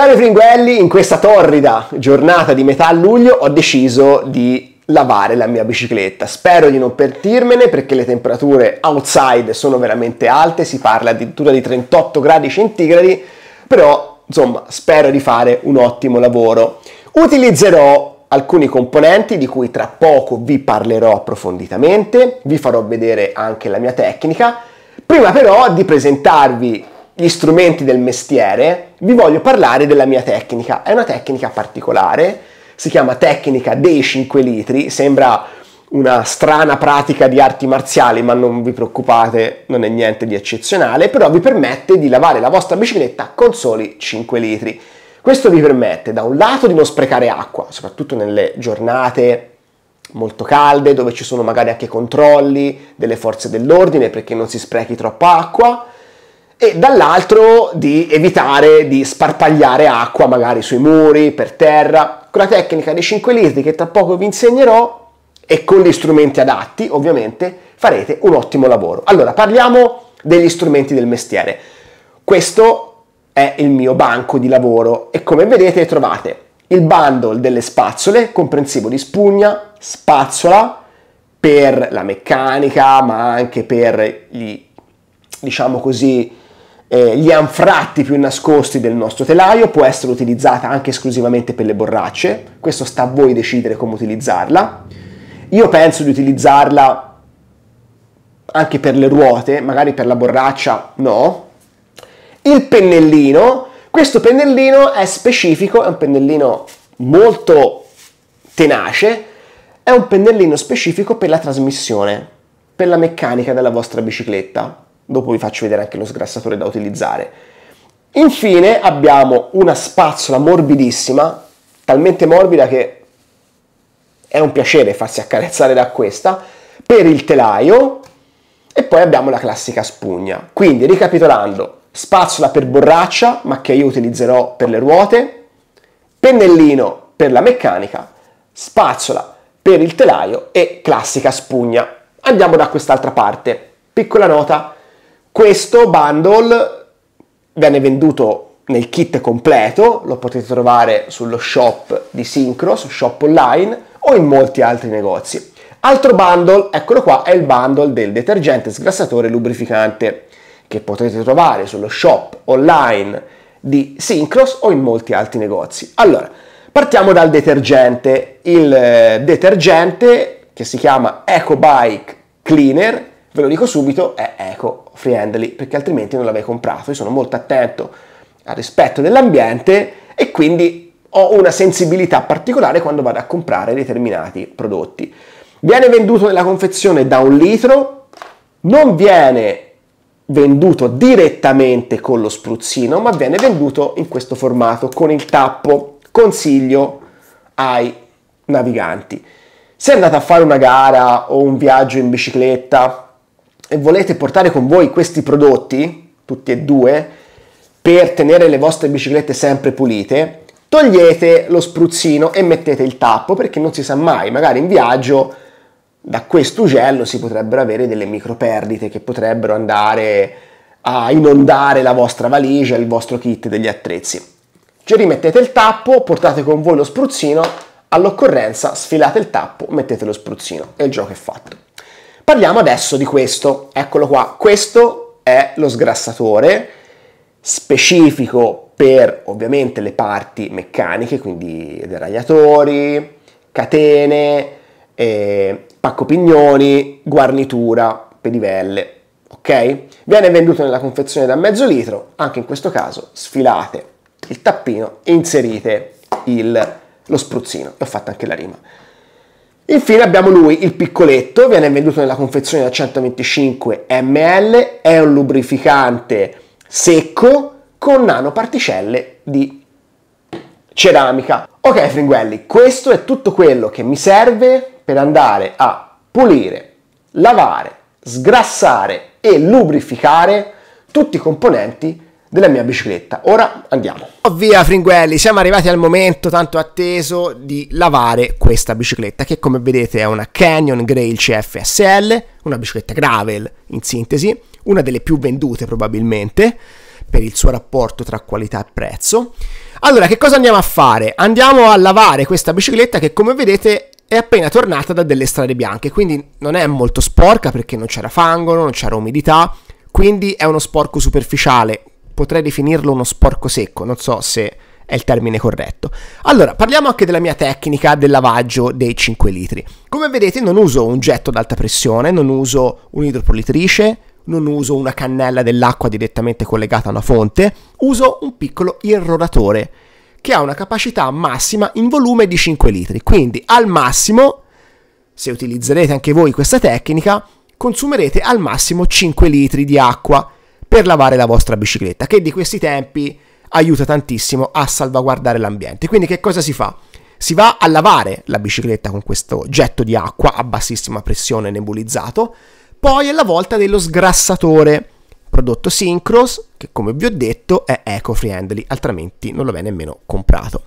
Cari fringuelli, in questa torrida giornata di metà luglio ho deciso di lavare la mia bicicletta. Spero di non pentirmene perché le temperature outside sono veramente alte, si parla addirittura di 38 gradi centigradi, però insomma spero di fare un ottimo lavoro. Utilizzerò alcuni componenti di cui tra poco vi parlerò approfonditamente, vi farò vedere anche la mia tecnica, prima però di presentarvi gli strumenti del mestiere, vi voglio parlare della mia tecnica. È una tecnica particolare, si chiama tecnica dei 5 litri, sembra una strana pratica di arti marziali, ma non vi preoccupate, non è niente di eccezionale, però vi permette di lavare la vostra bicicletta con soli 5 litri. Questo vi permette da un lato di non sprecare acqua, soprattutto nelle giornate molto calde dove ci sono magari anche controlli delle forze dell'ordine perché non si sprechi troppa acqua, e dall'altro di evitare di sparpagliare acqua magari sui muri, per terra. Con la tecnica dei 5 litri che tra poco vi insegnerò e con gli strumenti adatti ovviamente farete un ottimo lavoro. Allora parliamo degli strumenti del mestiere. Questo è il mio banco di lavoro e come vedete trovate il bundle delle spazzole comprensivo di spugna, spazzola per la meccanica ma anche per gli diciamo così eh, gli anfratti più nascosti del nostro telaio, può essere utilizzata anche esclusivamente per le borracce, questo sta a voi decidere come utilizzarla. Io penso di utilizzarla anche per le ruote, magari per la borraccia no. Il pennellino, questo pennellino è specifico, è un pennellino molto tenace, è un pennellino specifico per la trasmissione, per la meccanica della vostra bicicletta. Dopo vi faccio vedere anche lo sgrassatore da utilizzare. Infine abbiamo una spazzola morbidissima, talmente morbida che è un piacere farsi accarezzare da questa, per il telaio e poi abbiamo la classica spugna. Quindi ricapitolando, spazzola per borraccia, ma che io utilizzerò per le ruote, pennellino per la meccanica, spazzola per il telaio e classica spugna. Andiamo da quest'altra parte. Piccola nota, questo bundle viene venduto nel kit completo, lo potete trovare sullo shop di Syncros, shop online o in molti altri negozi. Altro bundle, eccolo qua, è il bundle del detergente sgrassatore lubrificante che potete trovare sullo shop online di Syncros o in molti altri negozi. Allora, partiamo dal detergente. Il eh, detergente che si chiama EcoBike Cleaner ve lo dico subito, è eco-friendly, perché altrimenti non l'avrei comprato. Io sono molto attento al rispetto dell'ambiente e quindi ho una sensibilità particolare quando vado a comprare determinati prodotti. Viene venduto nella confezione da un litro, non viene venduto direttamente con lo spruzzino, ma viene venduto in questo formato con il tappo. Consiglio ai naviganti. Se andate a fare una gara o un viaggio in bicicletta e volete portare con voi questi prodotti, tutti e due, per tenere le vostre biciclette sempre pulite, togliete lo spruzzino e mettete il tappo perché non si sa mai, magari in viaggio da questo ugello si potrebbero avere delle micro perdite che potrebbero andare a inondare la vostra valigia, il vostro kit degli attrezzi. Ci rimettete il tappo, portate con voi lo spruzzino, all'occorrenza sfilate il tappo, mettete lo spruzzino e il gioco è fatto. Parliamo adesso di questo, eccolo qua, questo è lo sgrassatore specifico per ovviamente le parti meccaniche, quindi deragliatori, catene, eh, pacco pignoni, guarnitura, pedivelle, ok? Viene venduto nella confezione da mezzo litro, anche in questo caso sfilate il tappino e inserite il, lo spruzzino, e ho fatto anche la rima. Infine abbiamo lui, il piccoletto, viene venduto nella confezione da 125 ml, è un lubrificante secco con nanoparticelle di ceramica. Ok fringuelli, questo è tutto quello che mi serve per andare a pulire, lavare, sgrassare e lubrificare tutti i componenti della mia bicicletta. Ora andiamo. Oh via Fringuelli, siamo arrivati al momento tanto atteso di lavare questa bicicletta che come vedete è una Canyon Grail CFSL, una bicicletta gravel in sintesi, una delle più vendute probabilmente per il suo rapporto tra qualità e prezzo. Allora, che cosa andiamo a fare? Andiamo a lavare questa bicicletta che come vedete è appena tornata da delle strade bianche, quindi non è molto sporca perché non c'era fango, non c'era umidità, quindi è uno sporco superficiale potrei definirlo uno sporco secco, non so se è il termine corretto. Allora, parliamo anche della mia tecnica del lavaggio dei 5 litri. Come vedete non uso un getto ad alta pressione, non uso un'idropolitrice, non uso una cannella dell'acqua direttamente collegata a una fonte, uso un piccolo irroratore che ha una capacità massima in volume di 5 litri. Quindi al massimo, se utilizzerete anche voi questa tecnica, consumerete al massimo 5 litri di acqua per lavare la vostra bicicletta, che di questi tempi aiuta tantissimo a salvaguardare l'ambiente. Quindi che cosa si fa? Si va a lavare la bicicletta con questo getto di acqua a bassissima pressione nebulizzato, poi è la volta dello sgrassatore, prodotto Syncros, che come vi ho detto è eco-friendly, altrimenti non lo viene nemmeno comprato.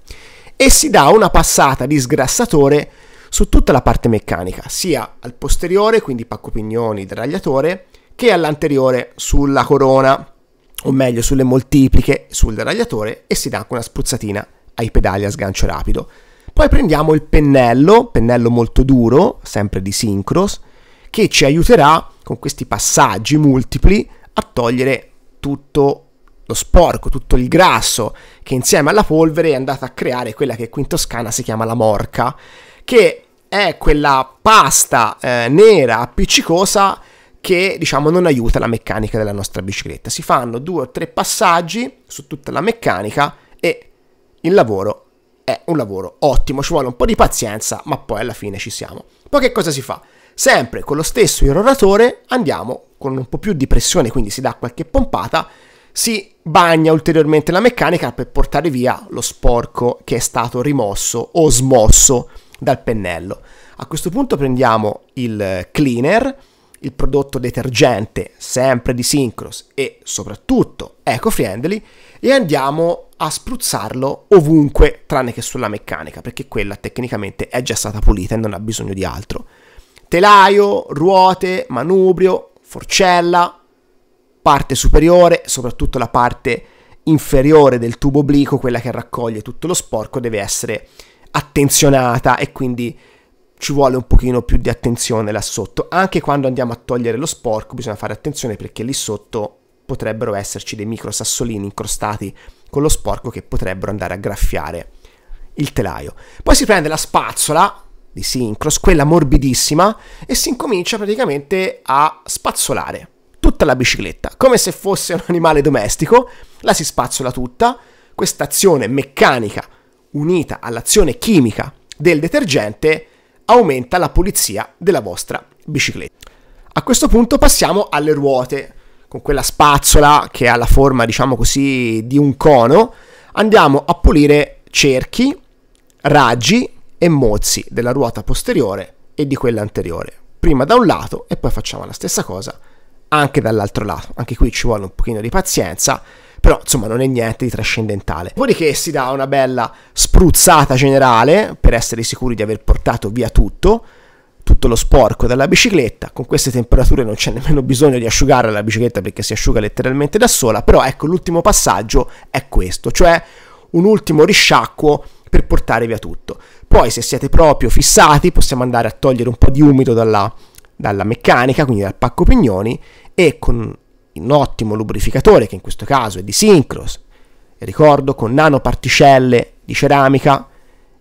E si dà una passata di sgrassatore su tutta la parte meccanica, sia al posteriore, quindi pacco pignoni, deragliatore, che all'anteriore sulla corona, o meglio sulle moltipliche, sul deragliatore e si dà anche una spruzzatina ai pedali a sgancio rapido. Poi prendiamo il pennello, pennello molto duro, sempre di Syncros, che ci aiuterà con questi passaggi multipli a togliere tutto lo sporco, tutto il grasso che insieme alla polvere è andata a creare quella che qui in Toscana si chiama la morca, che è quella pasta eh, nera appiccicosa che diciamo non aiuta la meccanica della nostra bicicletta. Si fanno due o tre passaggi su tutta la meccanica e il lavoro è un lavoro ottimo, ci vuole un po' di pazienza, ma poi alla fine ci siamo. Poi che cosa si fa? Sempre con lo stesso irroratore andiamo con un po' più di pressione, quindi si dà qualche pompata, si bagna ulteriormente la meccanica per portare via lo sporco che è stato rimosso o smosso dal pennello. A questo punto prendiamo il cleaner il prodotto detergente, sempre di Syncros e soprattutto eco-friendly, e andiamo a spruzzarlo ovunque tranne che sulla meccanica, perché quella tecnicamente è già stata pulita e non ha bisogno di altro. Telaio, ruote, manubrio, forcella, parte superiore, soprattutto la parte inferiore del tubo oblico, quella che raccoglie tutto lo sporco, deve essere attenzionata e quindi ci vuole un pochino più di attenzione là sotto. Anche quando andiamo a togliere lo sporco bisogna fare attenzione perché lì sotto potrebbero esserci dei micro sassolini incrostati con lo sporco che potrebbero andare a graffiare il telaio. Poi si prende la spazzola di Syncros, quella morbidissima, e si incomincia praticamente a spazzolare tutta la bicicletta, come se fosse un animale domestico, la si spazzola tutta, questa azione meccanica unita all'azione chimica del detergente aumenta la pulizia della vostra bicicletta. A questo punto passiamo alle ruote. Con quella spazzola che ha la forma, diciamo così, di un cono, andiamo a pulire cerchi, raggi e mozzi della ruota posteriore e di quella anteriore. Prima da un lato e poi facciamo la stessa cosa anche dall'altro lato. Anche qui ci vuole un pochino di pazienza però insomma non è niente di trascendentale. Dopodiché si dà una bella spruzzata generale per essere sicuri di aver portato via tutto, tutto lo sporco dalla bicicletta, con queste temperature non c'è nemmeno bisogno di asciugare la bicicletta perché si asciuga letteralmente da sola, però ecco l'ultimo passaggio è questo, cioè un ultimo risciacquo per portare via tutto. Poi se siete proprio fissati possiamo andare a togliere un po' di umido dalla, dalla meccanica, quindi dal pacco pignoni, e con un ottimo lubrificatore che in questo caso è di Syncros, ricordo con nanoparticelle di ceramica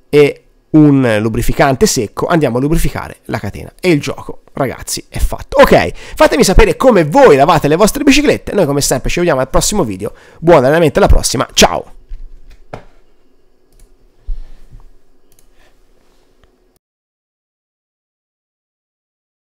e un lubrificante secco, andiamo a lubrificare la catena e il gioco, ragazzi, è fatto. Ok, fatemi sapere come voi lavate le vostre biciclette, noi come sempre ci vediamo al prossimo video, buon allenamento alla prossima, ciao!